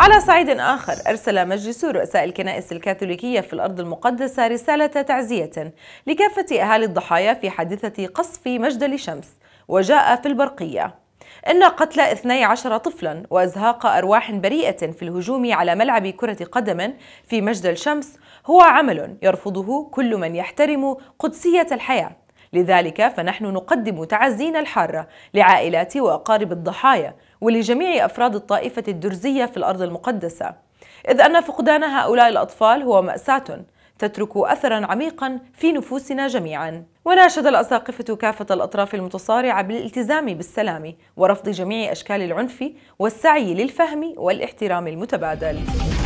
على صعيد آخر أرسل مجلس رؤساء الكنائس الكاثوليكية في الأرض المقدسة رسالة تعزية لكافة أهالي الضحايا في حادثة قصف مجدل شمس وجاء في البرقية إن قتل 12 طفلا وإزهاق أرواح بريئة في الهجوم على ملعب كرة قدم في مجدل شمس هو عمل يرفضه كل من يحترم قدسية الحياة لذلك فنحن نقدم تعزينا الحارة لعائلات وأقارب الضحايا ولجميع أفراد الطائفة الدرزية في الأرض المقدسة إذ أن فقدان هؤلاء الأطفال هو مأساة تترك أثرا عميقا في نفوسنا جميعا وناشد الأساقفة كافة الأطراف المتصارعة بالالتزام بالسلام ورفض جميع أشكال العنف والسعي للفهم والاحترام المتبادل